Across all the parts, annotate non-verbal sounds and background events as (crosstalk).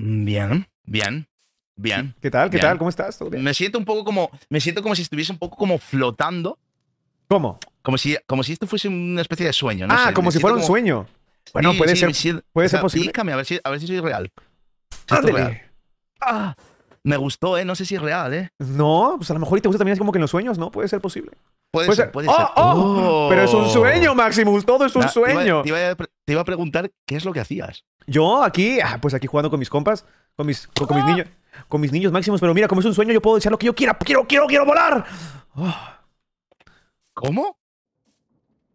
Bien, bien, bien. ¿Qué tal? ¿Qué tal? ¿Cómo estás? Me siento un poco como, me siento como si estuviese un poco como flotando. ¿Cómo? Como si, como si esto fuese una especie de sueño. No ah, como si fuera un sueño. Bueno, puede ser, puede ser posible. Explícame a ver si, soy real. Ah, me gustó, ¿eh? No sé si es real, ¿eh? No, pues a lo mejor te gusta también es como que en los sueños, ¿no? Puede ser posible. Puede, ser, puede ser. ¡Oh, oh! Pero es un oh. sueño, Maximus, todo es un sueño te iba a preguntar qué es lo que hacías. Yo aquí, ah, pues aquí jugando con mis compas, con mis, con, mis niños, con mis niños máximos, pero mira, como es un sueño, yo puedo decir lo que yo quiera. Quiero, quiero, quiero volar. Ah. ¿Cómo?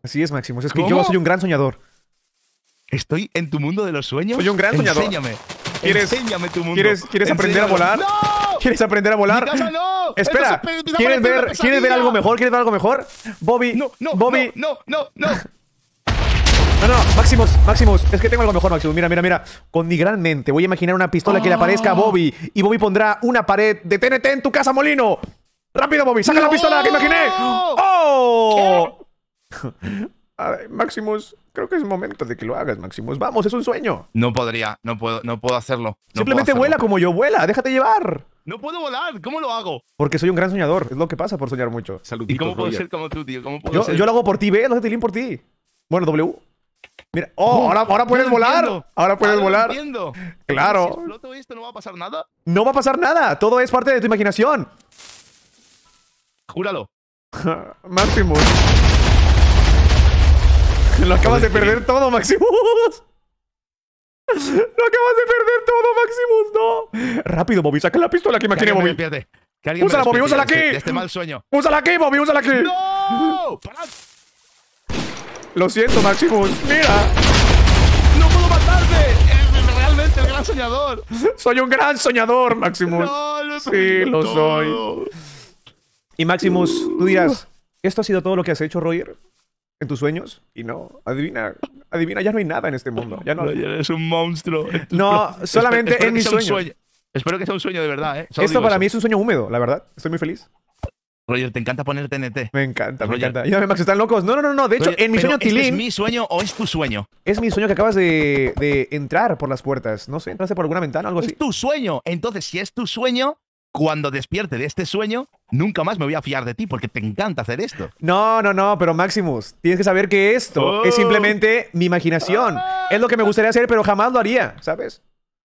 Así es, Máximo. Es que yo soy un gran soñador. Estoy en tu mundo de los sueños. Soy un gran soñador. Enséñame. ¿Quieres, tu mundo. ¿Quieres, aprender a volar? ¡No! ¿Quieres aprender a volar? Casa, no! Espera. ¿Quieres ver, ¿Quieres ver algo mejor? ¿Quieres ver algo mejor? Bobby. Bobby. No, no, no. no. No, no, Maximus, Maximus, es que tengo algo mejor, Maximus. Mira, mira, mira. Con mi gran mente voy a imaginar una pistola que le aparezca a ah. Bobby y Bobby pondrá una pared de TNT en tu casa, Molino. Rápido, Bobby, saca la pistola que imaginé. ¡Oh! a ver, Maximus, creo que es momento de que lo hagas, Maximus. Vamos, es un sueño. No podría, no puedo, no puedo hacerlo. Simplemente vuela como yo, vuela, déjate llevar. No puedo volar, ¿cómo lo hago? Porque soy un gran soñador, es lo que pasa por soñar mucho. ¿Y cómo puedo ser como tú, tío? ¿Cómo puedo yo, ser? yo, lo hago por ti, ve, lo Tilín por ti. Bueno, W. Mira, oh, ahora, ahora puedes volar. Ahora puedes volar. Entiendo. Claro. Si exploto esto, ¿no va a pasar nada? No va a pasar nada. Todo es parte de tu imaginación. Júralo. (laughs) Maximus. (laughs) Lo acabas de perder todo, Maximus. Lo acabas de perder todo, Maximus. No. Rápido, Bobby. Saca la pistola que imaginé, Bobby. Úsala, Bobby. Úsala aquí. De este mal sueño. Úsala aquí, Bobby. Úsala aquí. ¡No! ¡Parad! Lo siento, Maximus. ¡Mira! ¡No puedo matarte! Realmente el gran soñador. Soy un gran soñador, Maximus. No, lo sí, lo soy. Y Maximus, tú dirás, ¿esto ha sido todo lo que has hecho, Roger? ¿En tus sueños? Y no, adivina, adivina, ya no hay nada en este mundo. Ya no, eres un monstruo. No, solamente en mis sueños. Sueño. Espero que sea un sueño de verdad, ¿eh? Esto para mí es un sueño húmedo, la verdad. Estoy muy feliz. Roger, te encanta poner TNT. Me encanta, me encanta. Yo Max, están locos. No, no, no, no. De hecho, en mi sueño Tilín. ¿Es mi sueño o es tu sueño? Es mi sueño que acabas de, entrar por las puertas. No sé, entraste por alguna ventana o algo así. Es tu sueño. Entonces, si es tu sueño, cuando despierte de este sueño, nunca más me voy a fiar de ti porque te encanta hacer esto. No, no, no, pero Maximus, tienes que saber que esto es oh. simplemente mi imaginación. Es lo que me gustaría hacer, pero jamás lo haría, ¿sabes?